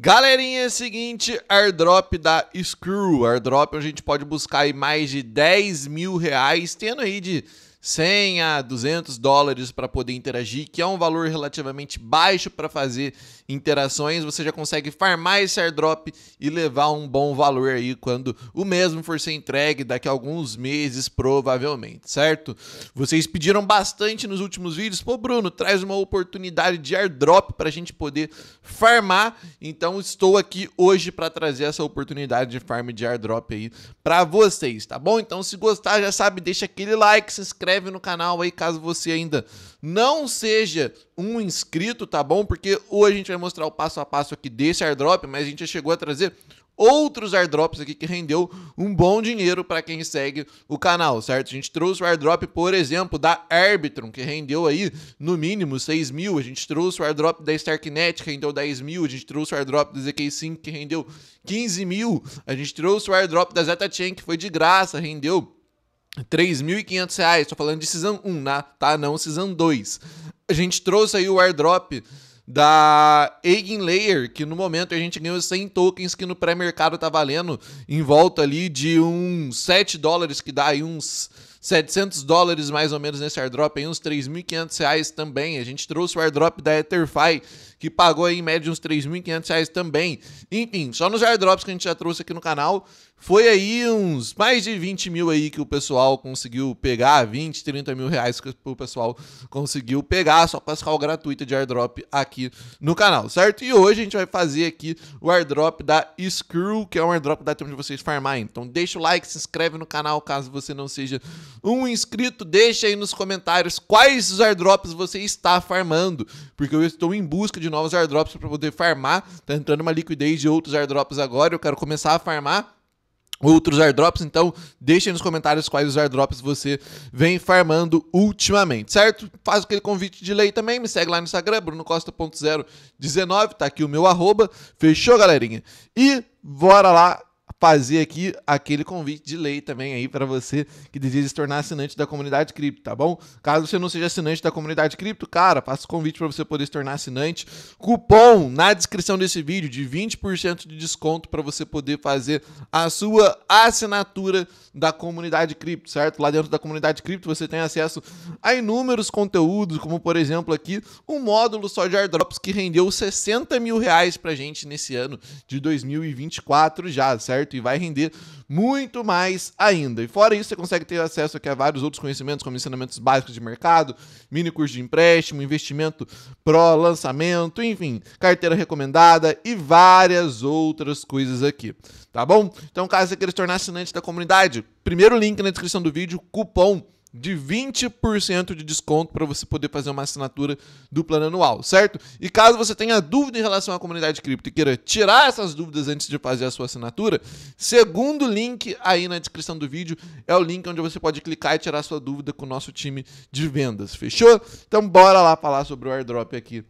Galerinha, é o seguinte, airdrop da Screw, airdrop onde a gente pode buscar aí mais de 10 mil reais, tendo aí de 100 a 200 dólares para poder interagir, que é um valor relativamente baixo para fazer interações, você já consegue farmar esse airdrop e levar um bom valor aí quando o mesmo for ser entregue daqui a alguns meses, provavelmente, certo? Vocês pediram bastante nos últimos vídeos, pô Bruno, traz uma oportunidade de airdrop para a gente poder farmar, então estou aqui hoje para trazer essa oportunidade de farm de airdrop aí para vocês, tá bom? Então se gostar já sabe, deixa aquele like, se inscreve inscreve no canal aí caso você ainda não seja um inscrito, tá bom? Porque hoje a gente vai mostrar o passo a passo aqui desse airdrop, mas a gente já chegou a trazer outros airdrops aqui que rendeu um bom dinheiro para quem segue o canal, certo? A gente trouxe o airdrop, por exemplo, da Arbitrum, que rendeu aí no mínimo 6 mil, a gente trouxe o airdrop da Starknet, que rendeu 10 mil, a gente trouxe o airdrop da ZK5, que rendeu 15 mil, a gente trouxe o airdrop da ZetaChain, que foi de graça, rendeu 3.500 reais, tô falando de Season 1, né? tá? Não Season 2. A gente trouxe aí o airdrop da Eigen Layer, que no momento a gente ganhou 100 tokens, que no pré-mercado tá valendo em volta ali de uns 7 dólares, que dá aí uns 700 dólares mais ou menos nesse airdrop, aí uns 3.500 reais também. A gente trouxe o airdrop da Etherfi, que pagou aí em média uns 3.500 reais também. Enfim, só nos airdrops que a gente já trouxe aqui no canal, foi aí uns mais de 20 mil aí que o pessoal conseguiu pegar, 20, 30 mil reais que o pessoal conseguiu pegar só com as call gratuita de airdrop aqui no canal, certo? E hoje a gente vai fazer aqui o airdrop da Screw, que é um airdrop da dá tempo de vocês farmar Então deixa o like, se inscreve no canal caso você não seja um inscrito, deixa aí nos comentários quais os airdrops você está farmando, porque eu estou em busca de novos airdrops para poder farmar, tá entrando uma liquidez de outros airdrops agora, eu quero começar a farmar outros airdrops, então deixem nos comentários quais os airdrops você vem farmando ultimamente, certo? Faz aquele convite de lei também, me segue lá no Instagram, brunocosta.019, tá aqui o meu arroba, fechou galerinha? E bora lá fazer aqui aquele convite de lei também aí para você que deseja se tornar assinante da comunidade cripto, tá bom? Caso você não seja assinante da comunidade cripto, cara, faço o convite para você poder se tornar assinante. Cupom na descrição desse vídeo de 20% de desconto para você poder fazer a sua assinatura da comunidade cripto, certo? Lá dentro da comunidade cripto você tem acesso a inúmeros conteúdos, como por exemplo aqui um módulo só de airdrops que rendeu 60 mil reais pra gente nesse ano de 2024 já, certo? certo e vai render muito mais ainda. E fora isso, você consegue ter acesso aqui a vários outros conhecimentos, como ensinamentos básicos de mercado, mini curso de empréstimo, investimento pró-lançamento, enfim, carteira recomendada e várias outras coisas aqui. Tá bom? Então, caso você queira se tornar assinante da comunidade, primeiro link na descrição do vídeo, cupom de 20% de desconto para você poder fazer uma assinatura do plano anual, certo? E caso você tenha dúvida em relação à comunidade cripto e queira tirar essas dúvidas antes de fazer a sua assinatura, segundo link aí na descrição do vídeo é o link onde você pode clicar e tirar sua dúvida com o nosso time de vendas, fechou? Então bora lá falar sobre o airdrop aqui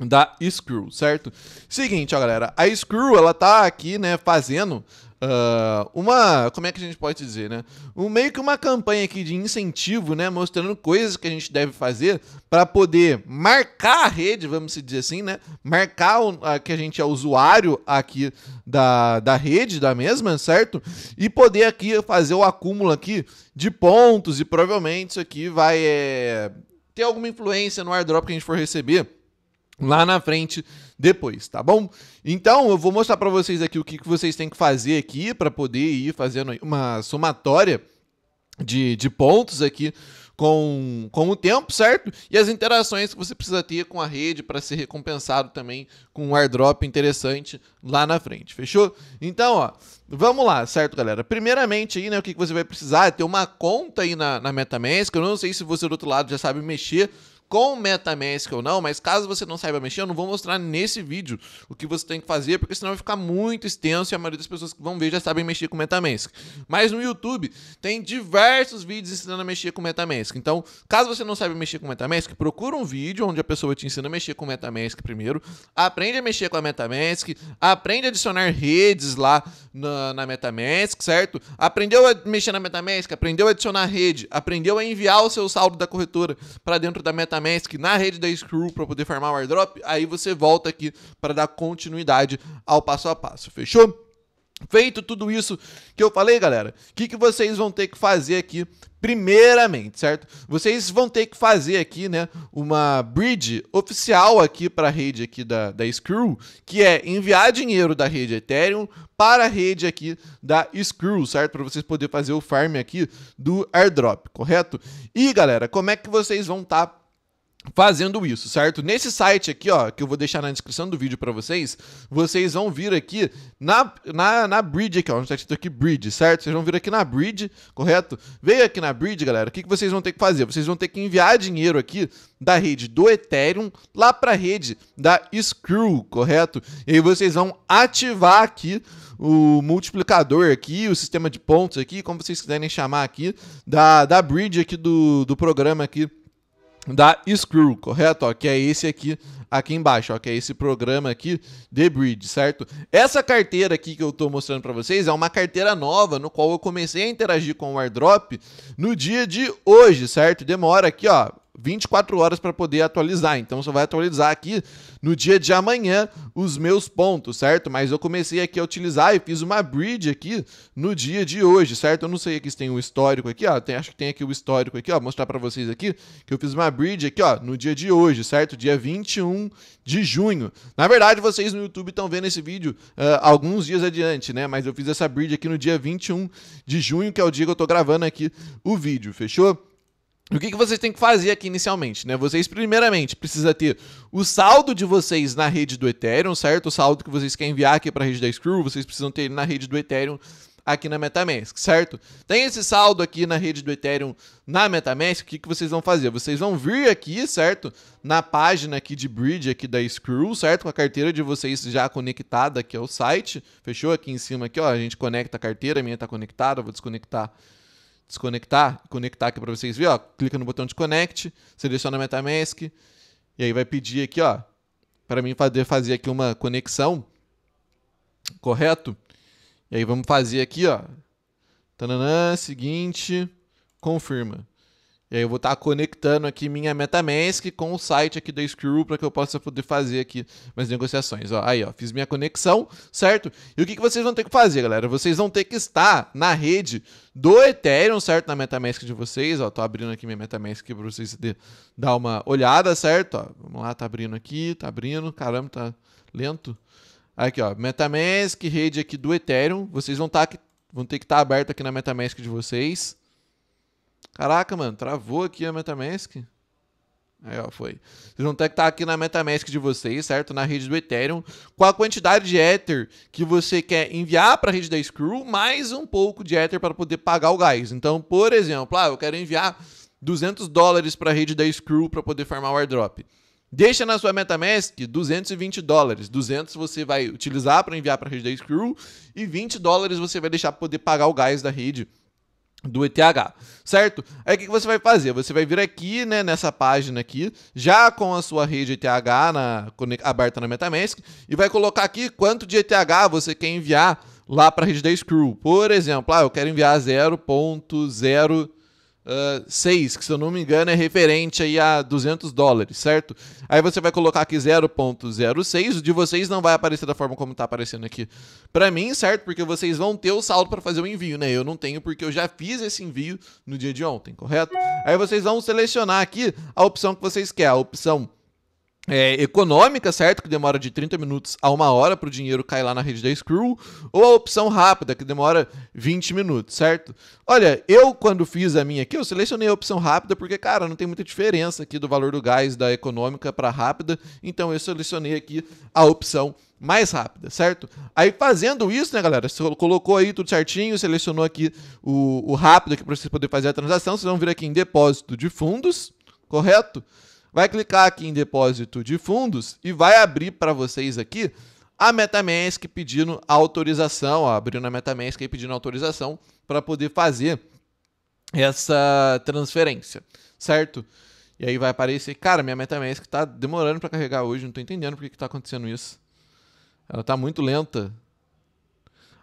da Screw, certo? Seguinte, ó, galera, a Screw ela tá aqui, né, fazendo uh, uma. Como é que a gente pode dizer, né? Um, meio que uma campanha aqui de incentivo, né? Mostrando coisas que a gente deve fazer para poder marcar a rede, vamos dizer assim, né? Marcar o, a, que a gente é usuário aqui da, da rede, da mesma, certo? E poder aqui fazer o acúmulo aqui de pontos e provavelmente isso aqui vai é, ter alguma influência no airdrop que a gente for receber lá na frente depois, tá bom? Então, eu vou mostrar para vocês aqui o que, que vocês têm que fazer aqui para poder ir fazendo uma somatória de, de pontos aqui com, com o tempo, certo? E as interações que você precisa ter com a rede para ser recompensado também com um airdrop interessante lá na frente, fechou? Então, ó, vamos lá, certo, galera? Primeiramente aí, né, o que, que você vai precisar é ter uma conta aí na, na Metamask, eu não sei se você do outro lado já sabe mexer, com MetaMask ou não, mas caso você não saiba mexer, eu não vou mostrar nesse vídeo o que você tem que fazer, porque senão vai ficar muito extenso e a maioria das pessoas que vão ver já sabem mexer com MetaMask. Mas no YouTube tem diversos vídeos ensinando a mexer com MetaMask. Então, caso você não saiba mexer com MetaMask, procura um vídeo onde a pessoa te ensina a mexer com MetaMask primeiro, aprende a mexer com a MetaMask, aprende a adicionar redes lá na, na MetaMask, certo? Aprendeu a mexer na MetaMask, aprendeu a adicionar rede, aprendeu a enviar o seu saldo da corretora para dentro da MetaMask na Mask, na rede da Screw para poder farmar o airdrop, aí você volta aqui para dar continuidade ao passo a passo, fechou? Feito tudo isso que eu falei, galera, o que, que vocês vão ter que fazer aqui primeiramente, certo? Vocês vão ter que fazer aqui, né, uma bridge oficial aqui para a rede aqui da, da Screw, que é enviar dinheiro da rede Ethereum para a rede aqui da Screw, certo? Para vocês poderem fazer o farm aqui do airdrop, correto? E, galera, como é que vocês vão estar tá fazendo isso, certo? Nesse site aqui, ó, que eu vou deixar na descrição do vídeo para vocês, vocês vão vir aqui na, na, na bridge aqui, ó, onde tá escrito aqui bridge, certo? Vocês vão vir aqui na bridge, correto? Veio aqui na bridge, galera, o que, que vocês vão ter que fazer? Vocês vão ter que enviar dinheiro aqui da rede do Ethereum lá para a rede da Screw, correto? E aí vocês vão ativar aqui o multiplicador aqui, o sistema de pontos aqui, como vocês quiserem chamar aqui, da, da bridge aqui do, do programa aqui da Screw, correto? Ó, que é esse aqui, aqui embaixo, ó, que é esse programa aqui, The Bridge, certo? Essa carteira aqui que eu estou mostrando para vocês é uma carteira nova, no qual eu comecei a interagir com o airdrop no dia de hoje, certo? Demora aqui, ó, 24 horas para poder atualizar. Então só vai atualizar aqui no dia de amanhã os meus pontos, certo? Mas eu comecei aqui a utilizar e fiz uma bridge aqui no dia de hoje, certo? Eu não sei aqui se tem um histórico aqui, ó. Tem, acho que tem aqui o histórico aqui, ó. Vou mostrar para vocês aqui que eu fiz uma bridge aqui, ó, no dia de hoje, certo? Dia 21 de junho. Na verdade, vocês no YouTube estão vendo esse vídeo uh, alguns dias adiante, né? Mas eu fiz essa bridge aqui no dia 21 de junho, que é o dia que eu tô gravando aqui o vídeo, fechou? O que, que vocês têm que fazer aqui inicialmente, né? Vocês, primeiramente, precisa ter o saldo de vocês na rede do Ethereum, certo? O saldo que vocês querem enviar aqui para a rede da Screw, vocês precisam ter ele na rede do Ethereum aqui na MetaMask, certo? Tem esse saldo aqui na rede do Ethereum na MetaMask, o que, que vocês vão fazer? Vocês vão vir aqui, certo? Na página aqui de bridge aqui da Screw, certo? Com a carteira de vocês já conectada aqui ao site, fechou? Aqui em cima aqui, ó, a gente conecta a carteira, a minha tá conectada, vou desconectar desconectar, conectar aqui para vocês verem, ó, clica no botão de connect, seleciona MetaMask, e aí vai pedir aqui, ó, para mim fazer, fazer aqui uma conexão, correto? E aí vamos fazer aqui, ó, tananã, seguinte, confirma. E aí eu vou estar tá conectando aqui minha MetaMask com o site aqui da Screw para que eu possa poder fazer aqui minhas negociações. Ó, aí, ó, fiz minha conexão, certo? E o que, que vocês vão ter que fazer, galera? Vocês vão ter que estar na rede do Ethereum, certo? Na MetaMask de vocês, ó, tô abrindo aqui minha MetaMask para vocês dar uma olhada, certo? Ó, vamos lá, tá abrindo aqui, tá abrindo, caramba, tá lento. Aqui, ó, MetaMask, rede aqui do Ethereum, vocês vão estar tá aqui, vão ter que estar tá aberto aqui na MetaMask de vocês Caraca, mano, travou aqui a Metamask. Aí, ó, foi. Vocês vão ter que estar tá aqui na Metamask de vocês, certo? Na rede do Ethereum, com a quantidade de Ether que você quer enviar para a rede da Screw, mais um pouco de Ether para poder pagar o gás. Então, por exemplo, ah, eu quero enviar 200 dólares para a rede da Screw para poder farmar o airdrop. Deixa na sua MetaMask 220 dólares. 200 você vai utilizar para enviar para a rede da Screw e 20 dólares você vai deixar para poder pagar o gás da rede do ETH, certo? Aí o que você vai fazer? Você vai vir aqui, né, nessa página aqui, já com a sua rede ETH na, aberta na MetaMask, e vai colocar aqui quanto de ETH você quer enviar lá para a rede da Screw. Por exemplo, ah, eu quero enviar 0.0 6, ah, que se eu não me engano é referente aí a 200 dólares, certo? Aí você vai colocar aqui 0.06, o de vocês não vai aparecer da forma como está aparecendo aqui para mim, certo? Porque vocês vão ter o saldo para fazer o envio, né? Eu não tenho porque eu já fiz esse envio no dia de ontem, correto? Aí vocês vão selecionar aqui a opção que vocês querem, a opção é, econômica, certo? Que demora de 30 minutos a uma hora para o dinheiro cair lá na rede da Screw, ou a opção rápida, que demora 20 minutos, certo? Olha, eu quando fiz a minha aqui, eu selecionei a opção rápida porque, cara, não tem muita diferença aqui do valor do gás da econômica para rápida, então eu selecionei aqui a opção mais rápida, certo? Aí fazendo isso, né, galera? Você colocou aí tudo certinho, selecionou aqui o, o rápido aqui para você poder fazer a transação, vocês vão vir aqui em depósito de fundos, correto? vai clicar aqui em depósito de fundos e vai abrir para vocês aqui a MetaMask pedindo autorização, ó, abrindo a MetaMask e pedindo autorização para poder fazer essa transferência, certo? E aí vai aparecer, cara, minha MetaMask está demorando para carregar hoje, não estou entendendo por que está acontecendo isso. Ela está muito lenta.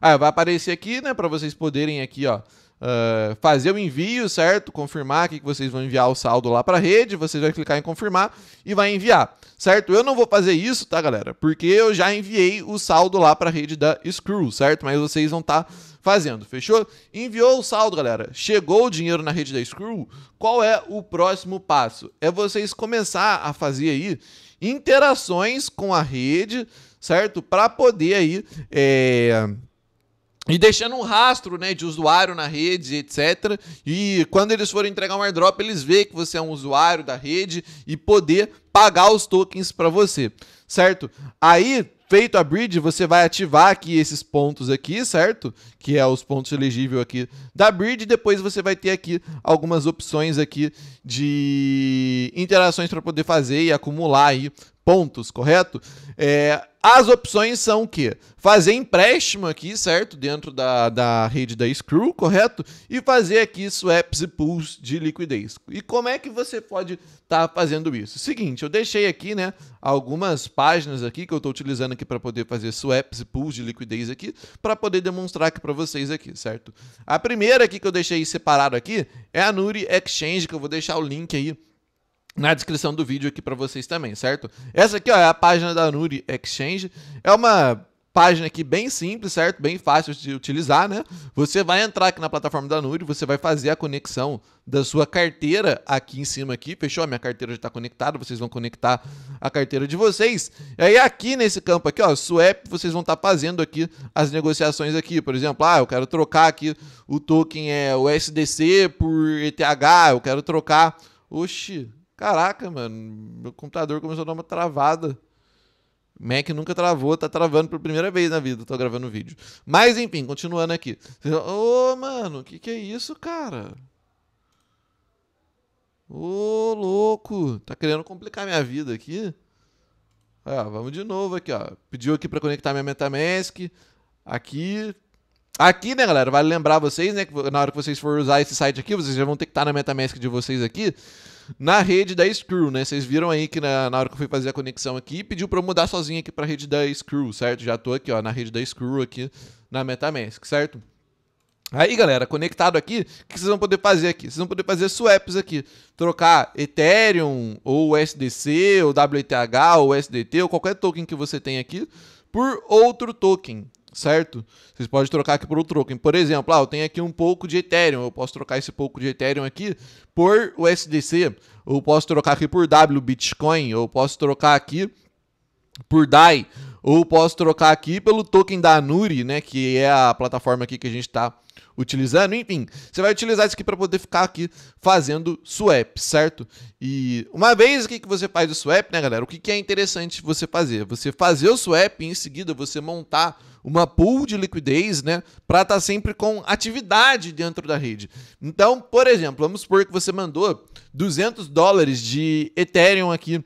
Ah, vai aparecer aqui, né, para vocês poderem aqui, ó, Uh, fazer o envio, certo? Confirmar que vocês vão enviar o saldo lá para a rede, vocês vão clicar em confirmar e vai enviar, certo? Eu não vou fazer isso, tá, galera? Porque eu já enviei o saldo lá para a rede da Screw, certo? Mas vocês vão estar tá fazendo, fechou? Enviou o saldo, galera. Chegou o dinheiro na rede da Screw. Qual é o próximo passo? É vocês começar a fazer aí interações com a rede, certo? Para poder aí é e deixando um rastro né, de usuário na rede, etc. E quando eles forem entregar um airdrop, eles veem que você é um usuário da rede e poder pagar os tokens para você, certo? Aí, feito a bridge, você vai ativar aqui esses pontos aqui, certo? Que é os pontos elegíveis aqui da bridge. Depois você vai ter aqui algumas opções aqui de interações para poder fazer e acumular aí pontos, correto? É, as opções são o quê? Fazer empréstimo aqui, certo? Dentro da, da rede da Screw, correto? E fazer aqui swaps e pools de liquidez. E como é que você pode estar tá fazendo isso? Seguinte, eu deixei aqui, né, algumas páginas aqui que eu estou utilizando aqui para poder fazer swaps e pools de liquidez aqui, para poder demonstrar aqui para vocês aqui, certo? A primeira aqui que eu deixei separado aqui é a Nuri Exchange, que eu vou deixar o link aí na descrição do vídeo aqui para vocês também, certo? Essa aqui ó, é a página da Nuri Exchange. É uma página aqui bem simples, certo? Bem fácil de utilizar, né? Você vai entrar aqui na plataforma da Nuri, você vai fazer a conexão da sua carteira aqui em cima aqui, fechou? A minha carteira já está conectada, vocês vão conectar a carteira de vocês. E aí aqui nesse campo aqui, ó, swap, vocês vão estar tá fazendo aqui as negociações aqui, por exemplo, ah, eu quero trocar aqui o token é USDC por ETH, eu quero trocar Oxi, Caraca, mano, meu computador começou a dar uma travada. Mac nunca travou, tá travando pela primeira vez na vida, tô gravando vídeo. Mas enfim, continuando aqui. Ô, oh, mano, que que é isso, cara? Ô, oh, louco, tá querendo complicar minha vida aqui? Olha, vamos de novo aqui, ó. Pediu aqui para conectar minha MetaMask. Aqui, Aqui, né, galera, vale lembrar vocês, né, que na hora que vocês forem usar esse site aqui, vocês já vão ter que estar tá na MetaMask de vocês aqui, na rede da Screw, né? Vocês viram aí que na, na hora que eu fui fazer a conexão aqui, pediu para eu mudar sozinho aqui para a rede da Screw, certo? Já tô aqui, ó, na rede da Screw aqui na MetaMask, certo? Aí, galera, conectado aqui, o que vocês vão poder fazer aqui? Vocês vão poder fazer swaps aqui. Trocar Ethereum, ou USDC, ou WTH, ou SDT, ou qualquer token que você tem aqui, por outro token certo? Vocês podem trocar aqui por outro token. Por exemplo, ah, eu tenho aqui um pouco de Ethereum, eu posso trocar esse pouco de Ethereum aqui por USDC, ou posso trocar aqui por W Bitcoin, eu posso trocar aqui por DAI, ou posso trocar aqui pelo token da Anuri, né, que é a plataforma aqui que a gente está utilizando. Enfim, você vai utilizar isso aqui para poder ficar aqui fazendo swap, certo? E uma vez que você faz o swap, né, galera, o que, que é interessante você fazer? Você fazer o swap e em seguida você montar uma pool de liquidez, né, para estar tá sempre com atividade dentro da rede. Então, por exemplo, vamos supor que você mandou 200 dólares de Ethereum aqui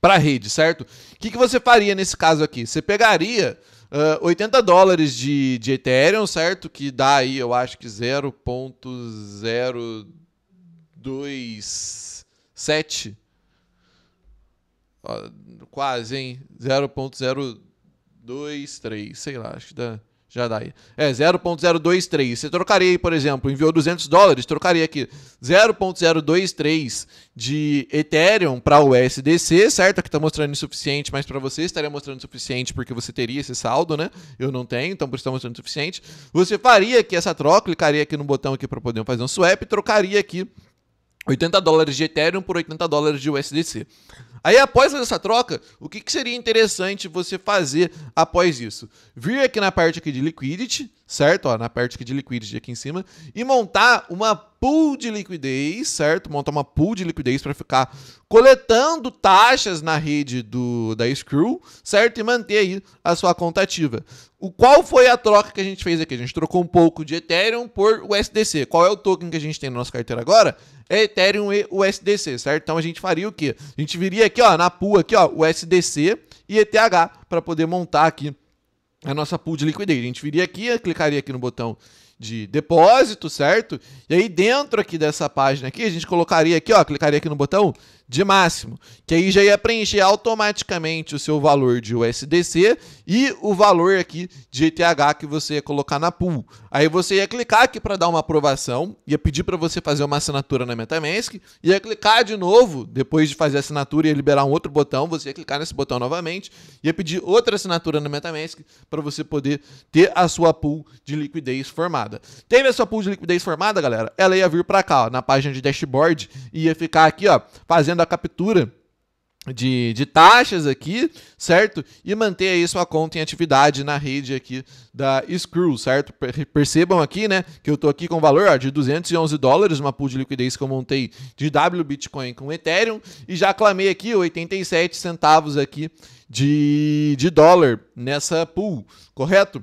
para a rede, certo? O que, que você faria nesse caso aqui? Você pegaria uh, 80 dólares de, de Ethereum, certo? Que dá aí, eu acho que 0.027 quase, hein? 0.027. 0.023, sei lá, acho que dá, já dá aí. É, 0.023. Você trocaria, por exemplo, enviou 200 dólares, trocaria aqui 0.023 de Ethereum para o USDC, certo? Aqui está mostrando insuficiente, mas para você estaria mostrando suficiente porque você teria esse saldo, né? Eu não tenho, então por isso está mostrando suficiente. Você faria aqui essa troca, clicaria aqui no botão aqui para poder fazer um swap, trocaria aqui 80 dólares de Ethereum por 80 dólares de USDC. Aí, após essa troca, o que, que seria interessante você fazer após isso? Vir aqui na parte aqui de liquidity, certo? Ó, na parte aqui de liquidity aqui em cima, e montar uma pool de liquidez, certo? Montar uma pool de liquidez para ficar coletando taxas na rede do da Screw, certo? E manter aí a sua conta ativa. O qual foi a troca que a gente fez aqui? A gente trocou um pouco de Ethereum por USDC. Qual é o token que a gente tem na nossa carteira agora? É Ethereum e USDC, certo? Então a gente faria o quê? A gente viria aqui, ó, na pool aqui, ó, USDC e ETH para poder montar aqui a nossa pool de liquidez. A gente viria aqui, clicaria aqui no botão de depósito, certo? E aí dentro aqui dessa página aqui, a gente colocaria aqui, ó, clicaria aqui no botão de máximo, que aí já ia preencher automaticamente o seu valor de USDC e o valor aqui de ETH que você ia colocar na pool. Aí você ia clicar aqui para dar uma aprovação, ia pedir para você fazer uma assinatura na MetaMask, ia clicar de novo, depois de fazer a assinatura e liberar um outro botão, você ia clicar nesse botão novamente, ia pedir outra assinatura na MetaMask para você poder ter a sua pool de liquidez formada. Teve a sua pool de liquidez formada, galera? Ela ia vir para cá, ó, na página de dashboard, e ia ficar aqui, ó, fazendo fazendo a captura de, de, taxas aqui, certo? E manter aí sua conta em atividade na rede aqui da Screw, certo? Percebam aqui, né, que eu tô aqui com valor ó, de 211 dólares, uma pool de liquidez que eu montei de W Bitcoin com Ethereum e já clamei aqui 87 centavos aqui de, de dólar nessa pool, correto?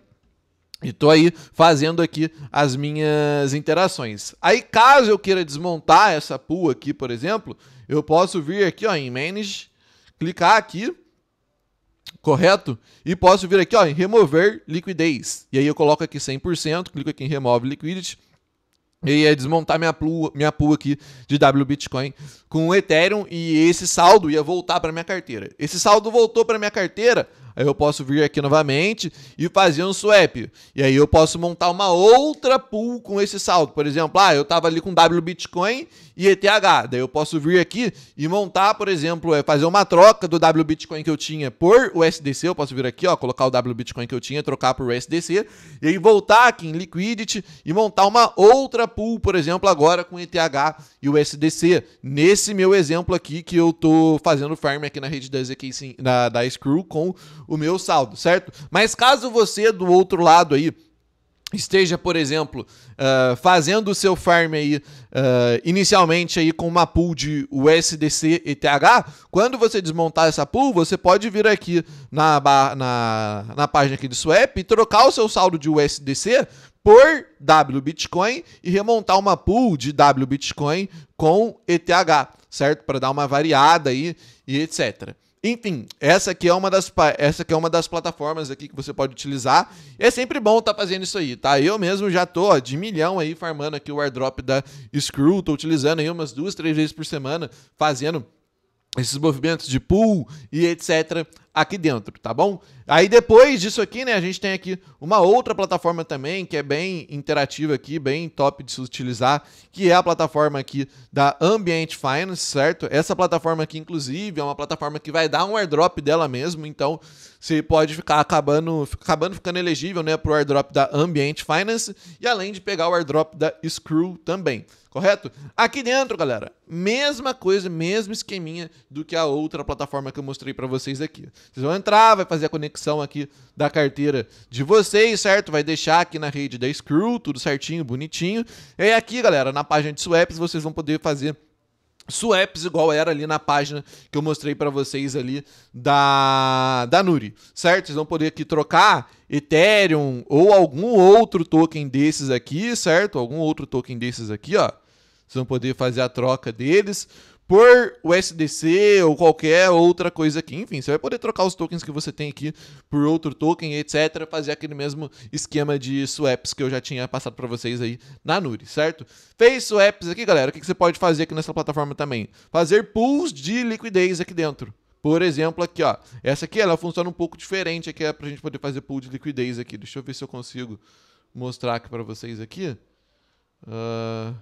E tô aí fazendo aqui as minhas interações. Aí, caso eu queira desmontar essa pool aqui, por exemplo, eu posso vir aqui ó, em Manage, clicar aqui, correto? E posso vir aqui ó, em Remover Liquidez. E aí eu coloco aqui 100%, clico aqui em Remove Liquidity. E aí é desmontar minha pool, minha pool aqui de W Bitcoin com o Ethereum e esse saldo ia voltar para minha carteira. Esse saldo voltou para minha carteira Aí eu posso vir aqui novamente e fazer um swap. E aí eu posso montar uma outra pool com esse saldo. Por exemplo, ah, eu estava ali com W Bitcoin e ETH. Daí eu posso vir aqui e montar, por exemplo, é fazer uma troca do W Bitcoin que eu tinha por USDC. Eu posso vir aqui, ó, colocar o W Bitcoin que eu tinha, trocar por USDC. E aí voltar aqui em Liquidity e montar uma outra pool, por exemplo, agora com ETH e USDC. Nesse meu exemplo aqui que eu tô fazendo farm aqui na rede da, ZK, na da Screw com o meu saldo, certo? Mas caso você do outro lado aí esteja, por exemplo, uh, fazendo o seu farm aí, uh, inicialmente aí com uma pool de USDC ETH, quando você desmontar essa pool, você pode vir aqui na, na, na página aqui de swap e trocar o seu saldo de USDC por W Bitcoin e remontar uma pool de W Bitcoin com ETH, certo? Para dar uma variada aí e etc. Enfim, essa aqui é uma das essa aqui é uma das plataformas aqui que você pode utilizar. É sempre bom estar tá fazendo isso aí, tá? Eu mesmo já tô ó, de milhão aí farmando aqui o airdrop da Screw, tô utilizando aí umas duas, três vezes por semana, fazendo esses movimentos de pool e etc aqui dentro, tá bom? Aí depois disso aqui, né, a gente tem aqui uma outra plataforma também que é bem interativa aqui, bem top de se utilizar, que é a plataforma aqui da Ambient Finance, certo? Essa plataforma aqui inclusive é uma plataforma que vai dar um airdrop dela mesmo, então você pode ficar acabando, acabando ficando elegível, né, pro airdrop da Ambient Finance e além de pegar o airdrop da Screw também correto? Aqui dentro, galera, mesma coisa, mesmo esqueminha do que a outra plataforma que eu mostrei para vocês aqui. Vocês vão entrar, vai fazer a conexão aqui da carteira de vocês, certo? Vai deixar aqui na rede da Screw, tudo certinho, bonitinho. E aqui, galera, na página de swaps, vocês vão poder fazer swaps igual era ali na página que eu mostrei para vocês ali da da Nuri, certo? Vocês vão poder aqui trocar Ethereum ou algum outro token desses aqui, certo? Algum outro token desses aqui, ó. Vocês vão poder fazer a troca deles por USDC ou qualquer outra coisa aqui. Enfim, você vai poder trocar os tokens que você tem aqui por outro token, etc. Fazer aquele mesmo esquema de swaps que eu já tinha passado para vocês aí na Nuri, certo? Fez swaps aqui, galera. O que você pode fazer aqui nessa plataforma também? Fazer pools de liquidez aqui dentro. Por exemplo, aqui, ó. Essa aqui, ela funciona um pouco diferente aqui, é pra gente poder fazer pool de liquidez aqui. Deixa eu ver se eu consigo mostrar aqui para vocês aqui. Uh...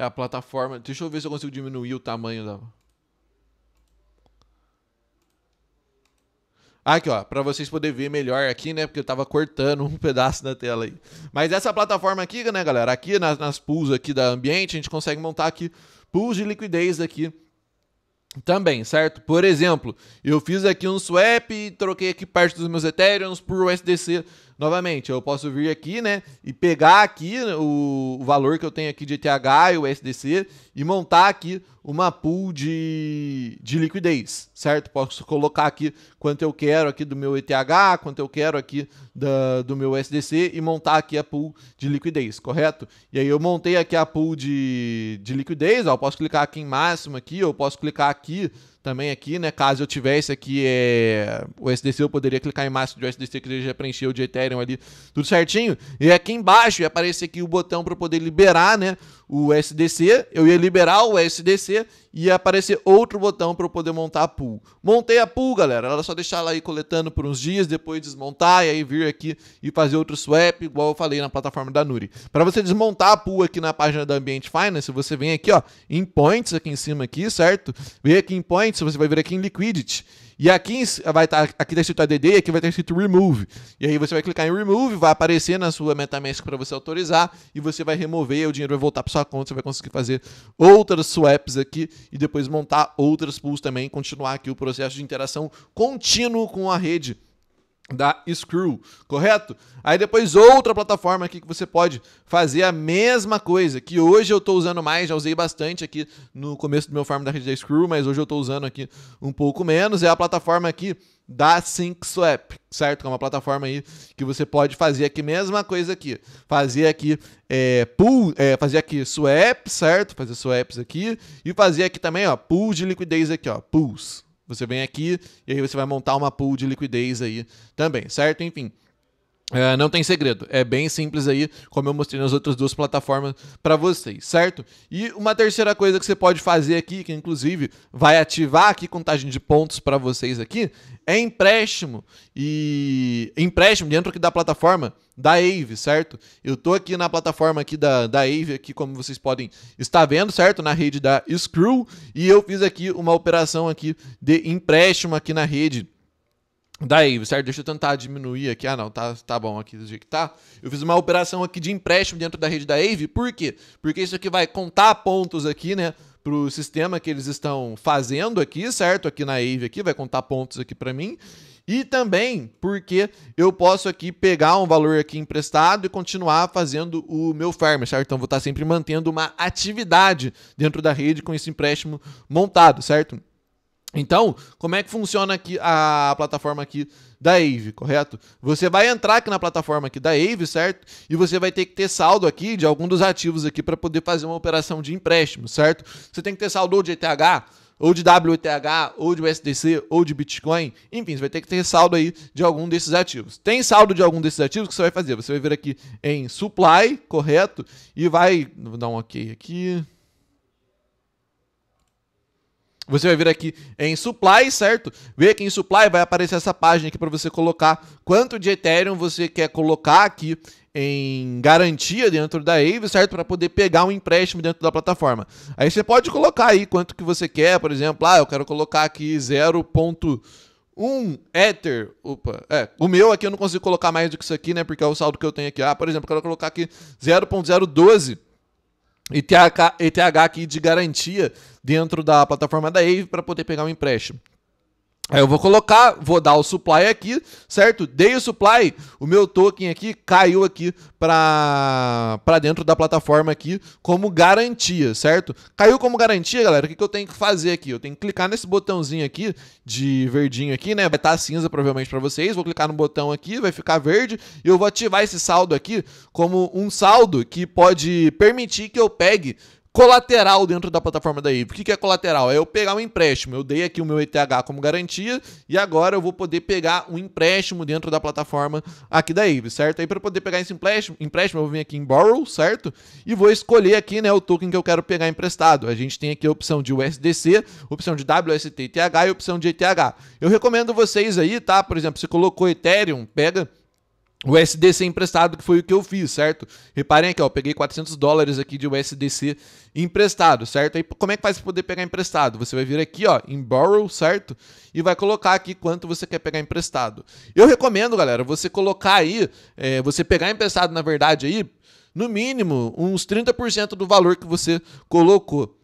É a plataforma. Deixa eu ver se eu consigo diminuir o tamanho da. Ah, aqui, ó, para vocês poderem ver melhor aqui, né? Porque eu tava cortando um pedaço da tela aí. Mas essa plataforma aqui, né, galera? Aqui nas, nas pools aqui da ambiente, a gente consegue montar aqui pools de liquidez aqui. também, certo? Por exemplo, eu fiz aqui um swap, troquei aqui parte dos meus Ethereums por USDC novamente, eu posso vir aqui, né, e pegar aqui né, o, o valor que eu tenho aqui de ETH e o SDC e montar aqui uma pool de, de liquidez, certo? Posso colocar aqui quanto eu quero aqui do meu ETH, quanto eu quero aqui da, do meu SDC e montar aqui a pool de liquidez, correto? E aí eu montei aqui a pool de, de liquidez, ó, eu posso clicar aqui em máximo aqui, eu posso clicar aqui também aqui, né? Caso eu tivesse aqui é, o SDC, eu poderia clicar em massa de SDC que já preencheu de Ethereum ali, tudo certinho. E aqui embaixo ia aparecer aqui o botão para poder liberar, né? o SDC, eu ia liberar o SDC e ia aparecer outro botão para eu poder montar a pool. Montei a pool, galera, era só deixar ela aí coletando por uns dias, depois desmontar e aí vir aqui e fazer outro swap, igual eu falei na plataforma da Nuri. Para você desmontar a pool aqui na página da Ambient Finance, você vem aqui, ó, em Points aqui em cima aqui, certo? Vem aqui em Points, você vai vir aqui em Liquidity Tá, tá e aqui vai estar aqui tá escrito ADD e aqui vai estar escrito Remove. E aí você vai clicar em Remove, vai aparecer na sua MetaMask para você autorizar e você vai remover, o dinheiro vai voltar para sua conta, você vai conseguir fazer outras swaps aqui e depois montar outras pools também, continuar aqui o processo de interação contínuo com a rede da Screw, correto? Aí depois outra plataforma aqui que você pode fazer a mesma coisa, que hoje eu estou usando mais, já usei bastante aqui no começo do meu farm da rede da Screw, mas hoje eu estou usando aqui um pouco menos, é a plataforma aqui da SyncSwap, certo? Que é uma plataforma aí que você pode fazer aqui, mesma coisa aqui, fazer aqui é, pool, é, fazer aqui swap, certo? Fazer swaps aqui e fazer aqui também, ó, pool de liquidez aqui, ó, pools, você vem aqui e aí você vai montar uma pool de liquidez aí também, certo? Enfim. É, não tem segredo, é bem simples aí, como eu mostrei nas outras duas plataformas para vocês, certo? E uma terceira coisa que você pode fazer aqui, que inclusive vai ativar aqui contagem de pontos para vocês aqui, é empréstimo. E empréstimo dentro aqui da plataforma, da Ave, certo? Eu tô aqui na plataforma aqui da, da Ave, aqui como vocês podem estar vendo, certo? Na rede da Screw, e eu fiz aqui uma operação aqui de empréstimo aqui na rede da Ave, certo? Deixa eu tentar diminuir aqui. Ah, não, tá, tá bom aqui do jeito que tá. Eu fiz uma operação aqui de empréstimo dentro da rede da Ave, por quê? Porque isso aqui vai contar pontos aqui, né? para o sistema que eles estão fazendo aqui, certo? Aqui na AVE aqui, vai contar pontos aqui para mim. E também porque eu posso aqui pegar um valor aqui emprestado e continuar fazendo o meu farm, certo? Então vou estar sempre mantendo uma atividade dentro da rede com esse empréstimo montado, certo? Então, como é que funciona aqui a plataforma aqui da Ave, correto? Você vai entrar aqui na plataforma aqui da Ave, certo? E você vai ter que ter saldo aqui de algum dos ativos aqui para poder fazer uma operação de empréstimo, certo? Você tem que ter saldo ou de ETH, ou de WTH, ou de USDC, ou de Bitcoin, enfim, você vai ter que ter saldo aí de algum desses ativos. Tem saldo de algum desses ativos que você vai fazer? Você vai vir aqui em supply, correto? E vai, vou dar um ok aqui. Você vai vir aqui em Supply, certo? Vem aqui em Supply, vai aparecer essa página aqui para você colocar quanto de Ethereum você quer colocar aqui em garantia dentro da Ave, certo? Para poder pegar um empréstimo dentro da plataforma. Aí você pode colocar aí quanto que você quer, por exemplo, ah, eu quero colocar aqui 0.1 um Ether. Opa, é. O meu aqui eu não consigo colocar mais do que isso aqui, né? Porque é o saldo que eu tenho aqui. Ah, por exemplo, eu quero colocar aqui 0.012 ETH, ETH aqui de garantia dentro da plataforma da Eve para poder pegar um empréstimo. Aí eu vou colocar, vou dar o supply aqui, certo? Dei o supply, o meu token aqui caiu aqui para dentro da plataforma aqui como garantia, certo? Caiu como garantia, galera, o que, que eu tenho que fazer aqui? Eu tenho que clicar nesse botãozinho aqui de verdinho aqui, né? Vai estar tá cinza provavelmente para vocês, vou clicar no botão aqui, vai ficar verde e eu vou ativar esse saldo aqui como um saldo que pode permitir que eu pegue colateral dentro da plataforma da IVE. O que é colateral? É eu pegar um empréstimo. Eu dei aqui o meu ETH como garantia e agora eu vou poder pegar um empréstimo dentro da plataforma aqui da IVE, certo? Aí para poder pegar esse empréstimo, empréstimo, eu vou vir aqui em Borrow, certo? E vou escolher aqui né, o token que eu quero pegar emprestado. A gente tem aqui a opção de USDC, opção de WSTTH e opção de ETH. Eu recomendo vocês aí, tá? Por exemplo, você colocou Ethereum, pega o USDC emprestado, que foi o que eu fiz, certo? Reparem aqui, ó, eu peguei 400 dólares aqui de USDC emprestado, certo? Aí como é que faz para poder pegar emprestado? Você vai vir aqui, ó, em borrow, certo? E vai colocar aqui quanto você quer pegar emprestado. Eu recomendo, galera, você colocar aí, é, você pegar emprestado, na verdade, aí, no mínimo, uns 30% do valor que você colocou.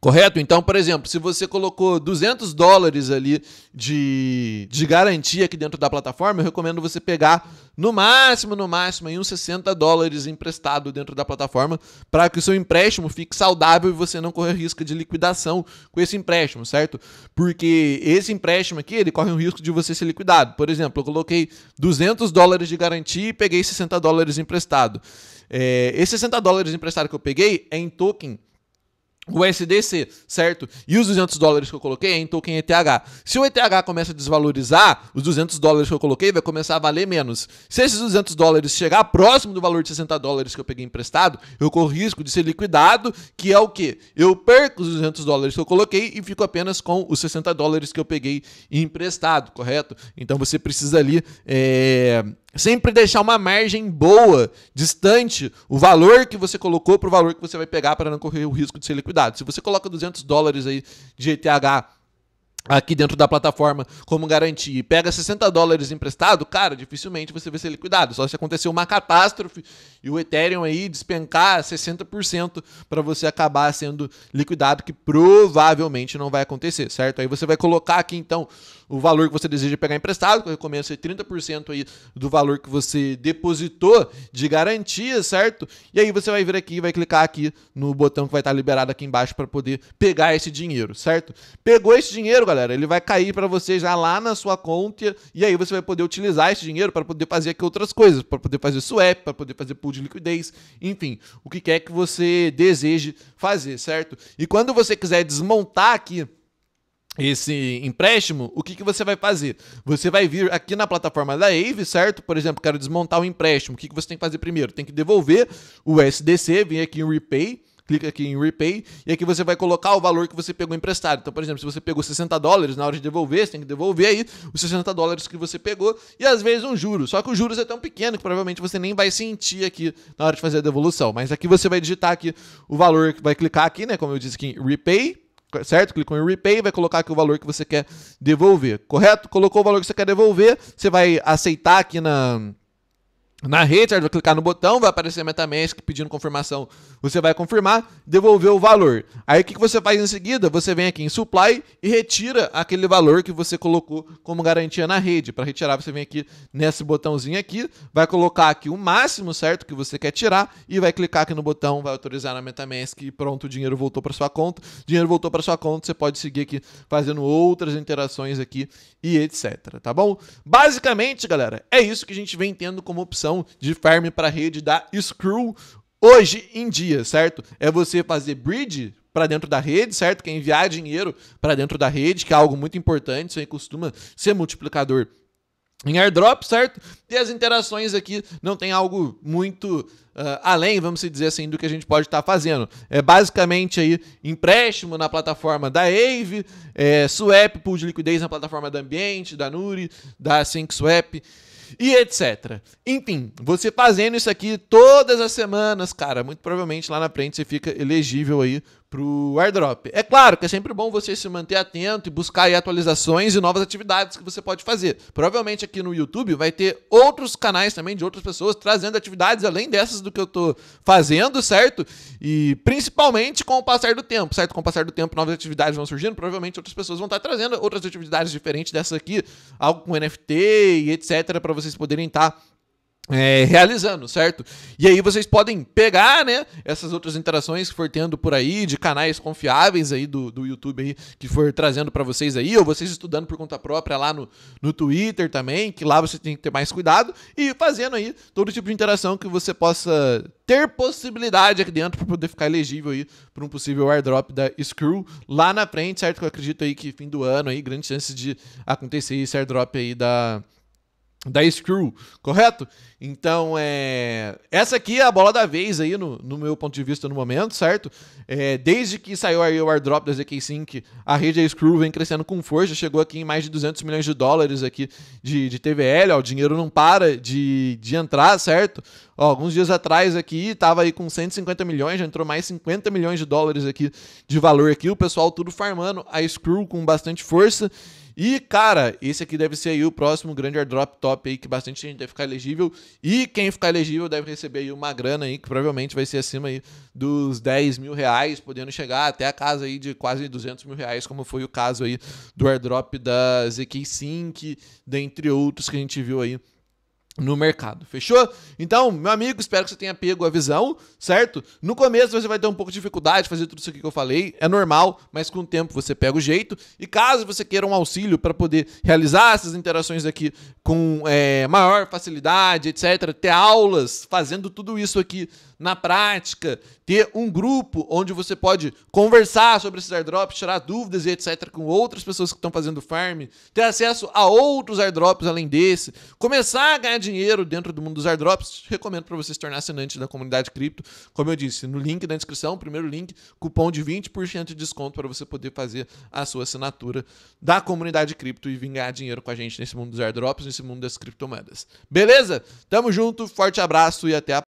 Correto? Então, por exemplo, se você colocou 200 dólares ali de, de garantia aqui dentro da plataforma, eu recomendo você pegar no máximo, no máximo, aí uns 60 dólares emprestado dentro da plataforma para que o seu empréstimo fique saudável e você não correr risco de liquidação com esse empréstimo, certo? Porque esse empréstimo aqui, ele corre um risco de você ser liquidado. Por exemplo, eu coloquei 200 dólares de garantia e peguei 60 dólares emprestado. É, esses 60 dólares emprestado que eu peguei é em token o SDC, certo? E os 200 dólares que eu coloquei é em token ETH. Se o ETH começa a desvalorizar, os 200 dólares que eu coloquei vai começar a valer menos. Se esses 200 dólares chegar próximo do valor de 60 dólares que eu peguei emprestado, eu corro risco de ser liquidado, que é o quê? Eu perco os 200 dólares que eu coloquei e fico apenas com os 60 dólares que eu peguei emprestado, correto? Então você precisa ali é, sempre deixar uma margem boa, distante, o valor que você colocou para o valor que você vai pegar para não correr o risco de ser liquidado. Se você coloca 200 dólares aí de ETH aqui dentro da plataforma como garantia e pega 60 dólares emprestado, cara, dificilmente você vai ser liquidado. Só se acontecer uma catástrofe e o Ethereum aí despencar 60% para você acabar sendo liquidado, que provavelmente não vai acontecer, certo? Aí você vai colocar aqui então o valor que você deseja pegar emprestado, que eu recomendo ser 30% aí do valor que você depositou de garantia, certo? E aí você vai vir aqui e vai clicar aqui no botão que vai estar liberado aqui embaixo para poder pegar esse dinheiro, certo? Pegou esse dinheiro, galera galera. Ele vai cair para você já lá na sua conta e aí você vai poder utilizar esse dinheiro para poder fazer aqui outras coisas, para poder fazer swap, para poder fazer pool de liquidez, enfim, o que quer que você deseje fazer, certo? E quando você quiser desmontar aqui esse empréstimo, o que, que você vai fazer? Você vai vir aqui na plataforma da AVE, certo? Por exemplo, quero desmontar o um empréstimo. O que, que você tem que fazer primeiro? Tem que devolver o SDC, vir aqui em Repay, clica aqui em Repay, e aqui você vai colocar o valor que você pegou emprestado. Então, por exemplo, se você pegou 60 dólares na hora de devolver, você tem que devolver aí os 60 dólares que você pegou, e às vezes um juro. Só que o juros é tão pequeno que provavelmente você nem vai sentir aqui na hora de fazer a devolução. Mas aqui você vai digitar aqui o valor que vai clicar aqui, né? Como eu disse aqui em Repay certo? Clicou em Repay, vai colocar aqui o valor que você quer devolver, correto? Colocou o valor que você quer devolver, você vai aceitar aqui na na rede, você vai clicar no botão, vai aparecer MetaMask pedindo confirmação, você vai confirmar, devolver o valor. Aí o que você faz em seguida? Você vem aqui em Supply e retira aquele valor que você colocou como garantia na rede. Para retirar, você vem aqui nesse botãozinho aqui, vai colocar aqui o máximo, certo, que você quer tirar e vai clicar aqui no botão, vai autorizar na MetaMask e pronto, o dinheiro voltou para sua conta. O dinheiro voltou para sua conta, você pode seguir aqui fazendo outras interações aqui e etc, tá bom? Basicamente, galera, é isso que a gente vem tendo como opção de farm para rede da Screw hoje em dia, certo? É você fazer bridge para dentro da rede, certo? Que é enviar dinheiro para dentro da rede, que é algo muito importante, isso aí costuma ser multiplicador em airdrop, certo? E as interações aqui não tem algo muito uh, além, vamos dizer assim, do que a gente pode estar tá fazendo. É basicamente aí empréstimo na plataforma da Ave, é, swap, pool de liquidez na plataforma da Ambiente, da Nuri, da SyncSwap, Swap e etc. Enfim, você fazendo isso aqui todas as semanas, cara, muito provavelmente lá na frente você fica elegível aí pro airdrop. É claro que é sempre bom você se manter atento e buscar atualizações e novas atividades que você pode fazer. Provavelmente aqui no YouTube vai ter outros canais também de outras pessoas trazendo atividades além dessas do que eu tô fazendo, certo? E principalmente com o passar do tempo, certo? Com o passar do tempo novas atividades vão surgindo, provavelmente outras pessoas vão estar tá trazendo outras atividades diferentes dessa aqui, algo com NFT e etc para vocês poderem estar tá é, realizando, certo? E aí vocês podem pegar, né, essas outras interações que for tendo por aí, de canais confiáveis aí do, do YouTube aí, que for trazendo para vocês aí, ou vocês estudando por conta própria lá no, no Twitter também, que lá você tem que ter mais cuidado, e fazendo aí todo tipo de interação que você possa ter possibilidade aqui dentro para poder ficar elegível aí para um possível airdrop da Screw lá na frente, certo? Que eu acredito aí que fim do ano aí, grande chance de acontecer esse airdrop aí da da Screw, correto? Então, é, essa aqui é a bola da vez aí, no, no meu ponto de vista no momento, certo? É, desde que saiu aí o airdrop da ZK Sync, a rede da Screw vem crescendo com força, chegou aqui em mais de 200 milhões de dólares aqui de, de TVL, ó, o dinheiro não para de, de entrar, certo? Ó, alguns dias atrás aqui, tava aí com 150 milhões, já entrou mais 50 milhões de dólares aqui de valor aqui, o pessoal tudo farmando a Screw com bastante força, e, cara, esse aqui deve ser aí o próximo grande airdrop top aí, que bastante gente deve ficar elegível. E quem ficar elegível deve receber aí uma grana aí, que provavelmente vai ser acima aí dos 10 mil reais, podendo chegar até a casa aí de quase 200 mil reais, como foi o caso aí do airdrop da ZK Sync, dentre outros que a gente viu aí no mercado, fechou? Então, meu amigo, espero que você tenha pego a visão, certo? No começo você vai ter um pouco de dificuldade de fazer tudo isso aqui que eu falei, é normal, mas com o tempo você pega o jeito. E caso você queira um auxílio para poder realizar essas interações aqui com é, maior facilidade, etc., ter aulas fazendo tudo isso aqui na prática, ter um grupo onde você pode conversar sobre esses airdrops, tirar dúvidas e etc. com outras pessoas que estão fazendo farm, ter acesso a outros airdrops além desse, começar a ganhar dinheiro dentro do mundo dos airdrops, recomendo para você se tornar assinante da comunidade cripto. Como eu disse, no link da descrição, primeiro link, cupom de 20% de desconto para você poder fazer a sua assinatura da comunidade cripto e vingar dinheiro com a gente nesse mundo dos airdrops, nesse mundo das criptomoedas. Beleza? Tamo junto, forte abraço e até a